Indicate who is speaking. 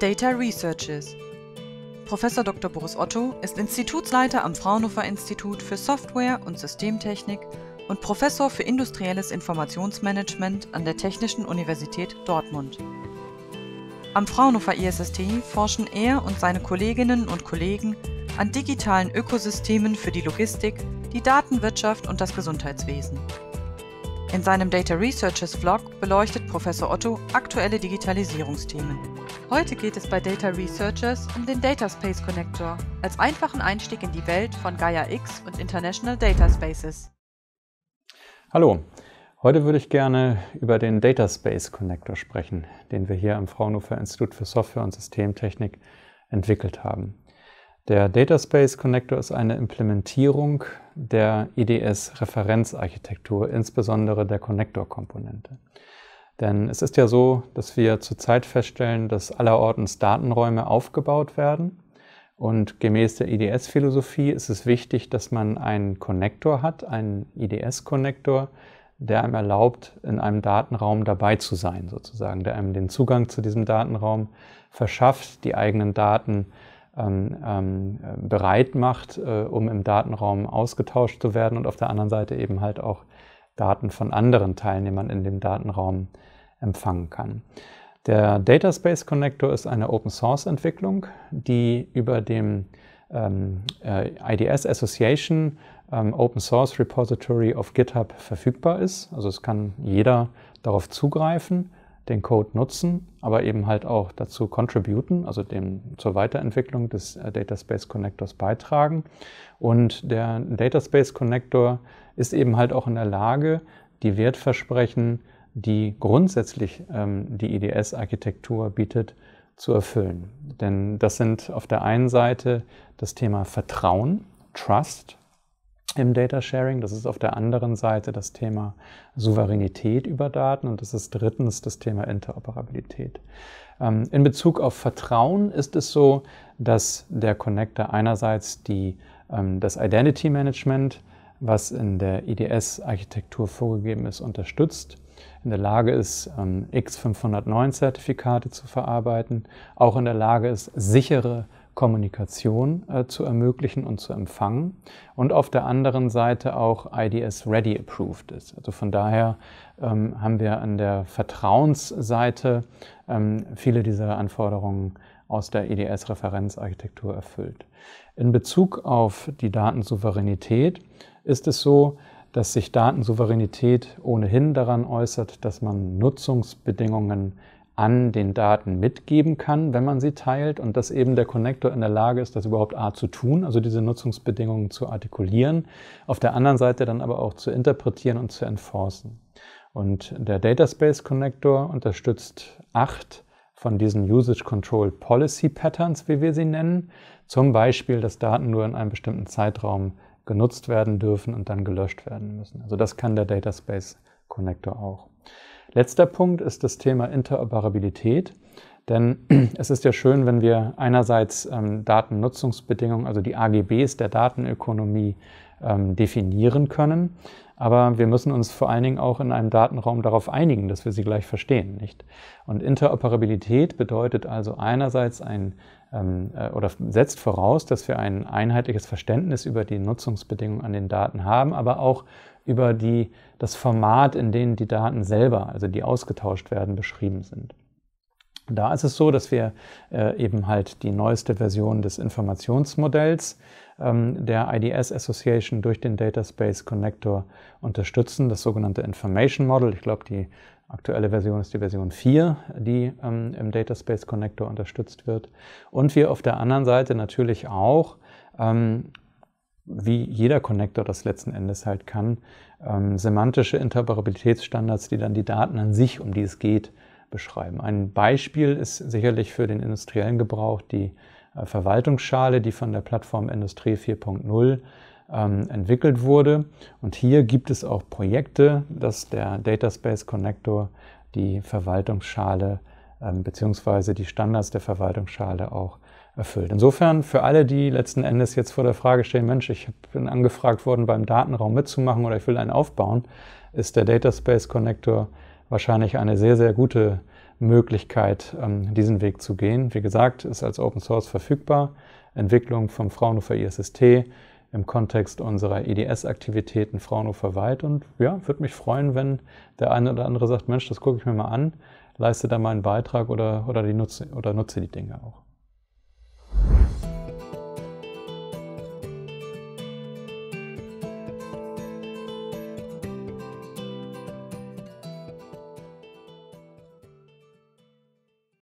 Speaker 1: Data Researches. Prof. Dr. Boris Otto ist Institutsleiter am Fraunhofer Institut für Software und Systemtechnik und Professor für industrielles Informationsmanagement an der Technischen Universität Dortmund. Am Fraunhofer ISST forschen er und seine Kolleginnen und Kollegen an digitalen Ökosystemen für die Logistik, die Datenwirtschaft und das Gesundheitswesen. In seinem Data Researchers Vlog beleuchtet Professor Otto aktuelle Digitalisierungsthemen. Heute geht es bei Data Researchers um den Data Space Connector als einfachen Einstieg in die Welt von Gaia X und International Data Spaces.
Speaker 2: Hallo, heute würde ich gerne über den Data Space Connector sprechen, den wir hier am Fraunhofer Institut für Software und Systemtechnik entwickelt haben. Der Data Space Connector ist eine Implementierung der IDS-Referenzarchitektur, e insbesondere der Connector-Komponente. Denn es ist ja so, dass wir zurzeit feststellen, dass allerortens Datenräume aufgebaut werden. Und gemäß der IDS-Philosophie e ist es wichtig, dass man einen Connector hat, einen ids e connector der einem erlaubt, in einem Datenraum dabei zu sein, sozusagen, der einem den Zugang zu diesem Datenraum verschafft, die eigenen Daten ähm, bereit macht, äh, um im Datenraum ausgetauscht zu werden und auf der anderen Seite eben halt auch Daten von anderen Teilnehmern in dem Datenraum empfangen kann. Der Data Space Connector ist eine Open Source Entwicklung, die über dem ähm, äh, IDS Association ähm, Open Source Repository auf GitHub verfügbar ist. Also es kann jeder darauf zugreifen den Code nutzen, aber eben halt auch dazu contributen, also dem, zur Weiterentwicklung des äh, Data Space Connectors beitragen. Und der Data Space Connector ist eben halt auch in der Lage, die Wertversprechen, die grundsätzlich ähm, die IDS-Architektur bietet, zu erfüllen. Denn das sind auf der einen Seite das Thema Vertrauen, Trust, im Data Sharing. Das ist auf der anderen Seite das Thema Souveränität über Daten und das ist drittens das Thema Interoperabilität. Ähm, in Bezug auf Vertrauen ist es so, dass der Connector einerseits die, ähm, das Identity Management, was in der IDS-Architektur e vorgegeben ist, unterstützt in der Lage ist, ähm, X509-Zertifikate zu verarbeiten, auch in der Lage ist, sichere Kommunikation äh, zu ermöglichen und zu empfangen und auf der anderen Seite auch IDS Ready Approved ist. Also von daher ähm, haben wir an der Vertrauensseite ähm, viele dieser Anforderungen aus der EDS-Referenzarchitektur erfüllt. In Bezug auf die Datensouveränität ist es so, dass sich Datensouveränität ohnehin daran äußert, dass man Nutzungsbedingungen an den Daten mitgeben kann, wenn man sie teilt und dass eben der Connector in der Lage ist, das überhaupt A zu tun, also diese Nutzungsbedingungen zu artikulieren, auf der anderen Seite dann aber auch zu interpretieren und zu enforcen. Und der Dataspace Connector unterstützt acht von diesen Usage Control Policy Patterns, wie wir sie nennen, zum Beispiel, dass Daten nur in einem bestimmten Zeitraum genutzt werden dürfen und dann gelöscht werden müssen. Also das kann der Dataspace Connector auch. Letzter Punkt ist das Thema Interoperabilität. Denn es ist ja schön, wenn wir einerseits ähm, Datennutzungsbedingungen, also die AGBs der Datenökonomie ähm, definieren können. Aber wir müssen uns vor allen Dingen auch in einem Datenraum darauf einigen, dass wir sie gleich verstehen, nicht? Und Interoperabilität bedeutet also einerseits ein ähm, äh, oder setzt voraus, dass wir ein einheitliches Verständnis über die Nutzungsbedingungen an den Daten haben, aber auch über die, das Format, in dem die Daten selber, also die ausgetauscht werden, beschrieben sind. Da ist es so, dass wir äh, eben halt die neueste Version des Informationsmodells ähm, der IDS Association durch den Data Space Connector unterstützen, das sogenannte Information Model. Ich glaube, die aktuelle Version ist die Version 4, die ähm, im Data Space Connector unterstützt wird. Und wir auf der anderen Seite natürlich auch, ähm, wie jeder Connector das letzten Endes halt kann, ähm, semantische Interoperabilitätsstandards, die dann die Daten an sich, um die es geht, beschreiben. Ein Beispiel ist sicherlich für den industriellen Gebrauch die äh, Verwaltungsschale, die von der Plattform Industrie 4.0 ähm, entwickelt wurde. Und hier gibt es auch Projekte, dass der Dataspace Connector die Verwaltungsschale ähm, bzw. die Standards der Verwaltungsschale auch erfüllt. Insofern für alle, die letzten Endes jetzt vor der Frage stehen, Mensch, ich bin angefragt worden, beim Datenraum mitzumachen oder ich will einen aufbauen, ist der Dataspace Connector wahrscheinlich eine sehr, sehr gute Möglichkeit, ähm, diesen Weg zu gehen. Wie gesagt, ist als Open Source verfügbar. Entwicklung vom Fraunhofer ISST im Kontext unserer EDS-Aktivitäten Fraunhofer weit. Und ja, würde mich freuen, wenn der eine oder andere sagt, Mensch, das gucke ich mir mal an, leiste da meinen Beitrag oder, oder, die nutze, oder nutze die Dinge auch.